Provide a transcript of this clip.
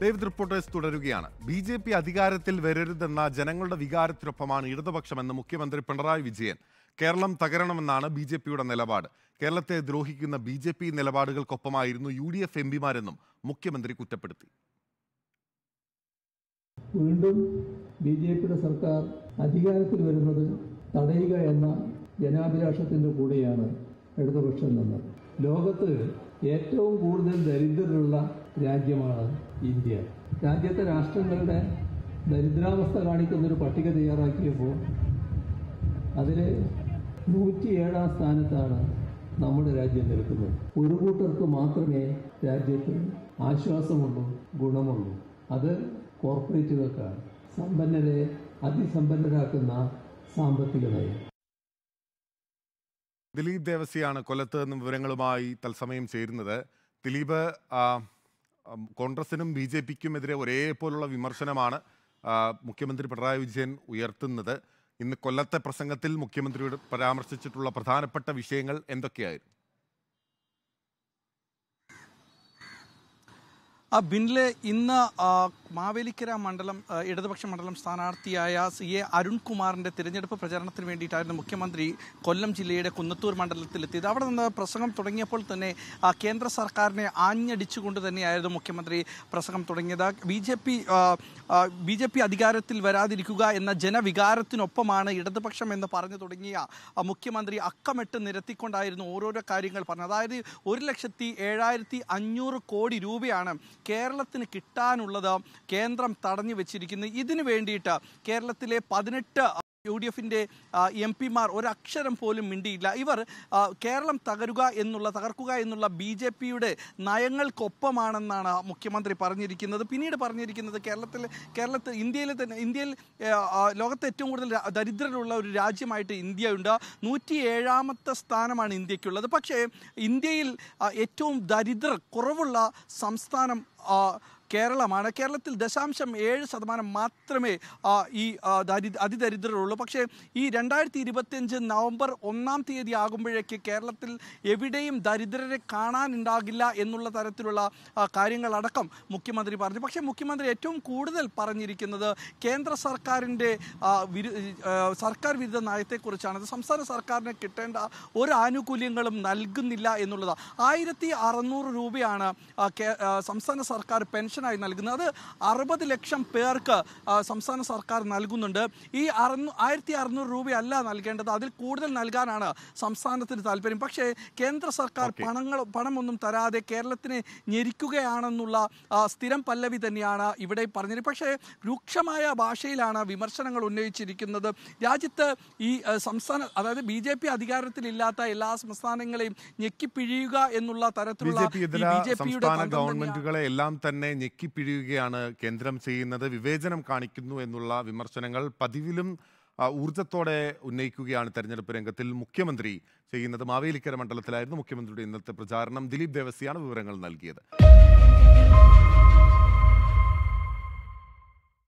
David reporters തുടരുകയാണ് B J P അധികാരത്തിൽ വരരുതെന്ന ജനങ്ങളുടെ വികാരത്തിനൊപ്പമാണ് ഇടതുപക്ഷമെന്ന് മുഖ്യമന്ത്രി പിണറായി വിജയൻ കേരളം തകരണമെന്നാണ് ബി ജെ പിയുടെ നിലപാട് കേരളത്തെ ദ്രോഹിക്കുന്ന ബി ജെ പി നിലപാടുകൾക്കൊപ്പമായിരുന്നു യു ഡി എഫ് എം പിമാരെന്നും മുഖ്യമന്ത്രി കുറ്റപ്പെടുത്തി വീണ്ടും ബി ജെ പിയുടെ സർക്കാർ അധികാരത്തിൽ വരുന്നത് തടയുക എന്ന ജനാഭിലാഷത്തിന്റെ കൂടെയാണ് ഇടതുപക്ഷം നിന്ന് ലോകത്ത് ഏറ്റവും കൂടുതൽ ദരിദ്രരുള്ള രാജ്യമാണ് ഇന്ത്യ രാജ്യത്തെ രാഷ്ട്രങ്ങളുടെ ദരിദ്രാവസ്ഥ കാണിക്കുന്ന ഒരു പട്ടിക തയ്യാറാക്കിയപ്പോൾ അതിൽ നൂറ്റിയേഴാം സ്ഥാനത്താണ് നമ്മുടെ രാജ്യം നിൽക്കുന്നത് ഒരു കൂട്ടർക്ക് മാത്രമേ രാജ്യത്ത് ആശ്വാസമുള്ളൂ ഗുണമുള്ളൂ അത് കോർപ്പറേറ്റുകൾക്കാണ് സമ്പന്നരെ അതിസമ്പന്നരാക്കുന്ന സാമ്പത്തിക നയം ദിലീപ് ദേവസിയാണ് കൊല്ലത്ത് നിന്നും വിവരങ്ങളുമായി തത്സമയം ചേരുന്നത് ദിലീപ് കോൺഗ്രസിനും ബി ജെ എതിരെ ഒരേപോലുള്ള വിമർശനമാണ് മുഖ്യമന്ത്രി പിണറായി വിജയൻ ഉയർത്തുന്നത് ഇന്ന് കൊല്ലത്തെ പ്രസംഗത്തിൽ മുഖ്യമന്ത്രിയോട് പരാമർശിച്ചിട്ടുള്ള പ്രധാനപ്പെട്ട വിഷയങ്ങൾ എന്തൊക്കെയായിരുന്നു ബിൻലെ ഇന്ന് മാവേലിക്കര മണ്ഡലം ഇടതുപക്ഷ മണ്ഡലം സ്ഥാനാർത്ഥിയായ സി എ അരുൺകുമാറിന്റെ തിരഞ്ഞെടുപ്പ് പ്രചാരണത്തിന് വേണ്ടിയിട്ടായിരുന്നു മുഖ്യമന്ത്രി കൊല്ലം ജില്ലയുടെ കുന്നത്തൂർ മണ്ഡലത്തിലെത്തിയത് അവിടെ നിന്ന് പ്രസംഗം തുടങ്ങിയപ്പോൾ തന്നെ കേന്ദ്ര സർക്കാരിനെ ആഞ്ഞടിച്ചുകൊണ്ട് തന്നെയായിരുന്നു മുഖ്യമന്ത്രി പ്രസംഗം തുടങ്ങിയത് B J P B J P അധികാരത്തിൽ വരാതിരിക്കുക എന്ന ജനവികാരത്തിനൊപ്പമാണ് ഇടതുപക്ഷം എന്ന് പറഞ്ഞു തുടങ്ങിയ മുഖ്യമന്ത്രി അക്കമിട്ട് നിരത്തിക്കൊണ്ടായിരുന്നു ഓരോരോ കാര്യങ്ങൾ പറഞ്ഞത് അതായത് ഒരു ലക്ഷത്തി ഏഴായിരത്തി അഞ്ഞൂറ് കോടി രൂപയാണ് കേരളത്തിന് കിട്ടാനുള്ളത് കേന്ദ്രം തടഞ്ഞു വെച്ചിരിക്കുന്നു ഇതിനു വേണ്ടിയിട്ട് കേരളത്തിലെ പതിനെട്ട് യു ഡി എഫിൻ്റെ എം പിമാർ ഒരക്ഷരം പോലും മിണ്ടിയില്ല ഇവർ കേരളം തകരുക എന്നുള്ള തകർക്കുക എന്നുള്ള ബി ജെ പിയുടെ നയങ്ങൾക്കൊപ്പമാണെന്നാണ് മുഖ്യമന്ത്രി പറഞ്ഞിരിക്കുന്നത് പിന്നീട് പറഞ്ഞിരിക്കുന്നത് കേരളത്തിൽ കേരളത്തിൽ ഇന്ത്യയിലെ തന്നെ ഇന്ത്യയിൽ ലോകത്തെ ഏറ്റവും കൂടുതൽ ദരിദ്രരുള്ള ഒരു രാജ്യമായിട്ട് ഇന്ത്യ ഉണ്ട് നൂറ്റി ഏഴാമത്തെ സ്ഥാനമാണ് ഇന്ത്യക്കുള്ളത് പക്ഷേ ഇന്ത്യയിൽ ഏറ്റവും ദരിദ്ര കുറവുള്ള സംസ്ഥാനം കേരളമാണ് കേരളത്തിൽ ദശാംശം ഏഴ് ശതമാനം മാത്രമേ ഈ ദരി അതിദരിദ്രരുള്ളൂ പക്ഷേ ഈ രണ്ടായിരത്തി ഇരുപത്തിയഞ്ച് നവംബർ ഒന്നാം തീയതി ആകുമ്പോഴേക്ക് കേരളത്തിൽ എവിടെയും ദരിദ്രരെ കാണാനുണ്ടാകില്ല എന്നുള്ള തരത്തിലുള്ള കാര്യങ്ങളടക്കം മുഖ്യമന്ത്രി പറഞ്ഞു പക്ഷേ മുഖ്യമന്ത്രി ഏറ്റവും കൂടുതൽ പറഞ്ഞിരിക്കുന്നത് കേന്ദ്ര സർക്കാരിൻ്റെ സർക്കാർ വിരുദ്ധ നയത്തെക്കുറിച്ചാണ് സംസ്ഥാന സർക്കാരിന് കിട്ടേണ്ട ഒരു ആനുകൂല്യങ്ങളും നൽകുന്നില്ല എന്നുള്ളതാണ് ആയിരത്തി അറുന്നൂറ് രൂപയാണ് സംസ്ഥാന സർക്കാർ പെൻഷൻ പെൻഷനായി നൽകുന്നത് അത് അറുപത് ലക്ഷം പേർക്ക് സംസ്ഥാന സർക്കാർ നൽകുന്നുണ്ട് ഈ അറുന്നൂ ആയിരത്തി അറുന്നൂറ് രൂപയല്ല നൽകേണ്ടത് അതിൽ കൂടുതൽ നൽകാനാണ് സംസ്ഥാനത്തിന് താല്പര്യം പക്ഷേ കേന്ദ്ര സർക്കാർ പണങ്ങൾ പണമൊന്നും തരാതെ കേരളത്തിനെ ഞെരിക്കുകയാണെന്നുള്ള സ്ഥിരം പല്ലവി തന്നെയാണ് ഇവിടെ പറഞ്ഞത് പക്ഷേ രൂക്ഷമായ ഭാഷയിലാണ് വിമർശനങ്ങൾ ഉന്നയിച്ചിരിക്കുന്നത് രാജ്യത്ത് ഈ സംസ്ഥാന അതായത് ബി ജെ പി അധികാരത്തിലില്ലാത്ത എല്ലാ സംസ്ഥാനങ്ങളെയും ഞെക്കിപ്പിഴിയുക എന്നുള്ള തരത്തിലുള്ള ബി ജെ പിയുടെ ഗവൺമെന്റുകളെ എല്ലാം തന്നെ ഞെക്കിപ്പിഴിയുകയാണ് കേന്ദ്രം ചെയ്യുന്നത് വിവേചനം കാണിക്കുന്നു എന്നുള്ള വിമർശനങ്ങൾ പതിവിലും ഊർജത്തോടെ ഉന്നയിക്കുകയാണ് തെരഞ്ഞെടുപ്പ് രംഗത്തിൽ മുഖ്യമന്ത്രി ചെയ്യുന്നത് മാവേലിക്കര മണ്ഡലത്തിലായിരുന്നു മുഖ്യമന്ത്രിയുടെ ഇന്നത്തെ പ്രചാരണം ദിലീപ് ദേവസിയാണ് വിവരങ്ങൾ നൽകിയത്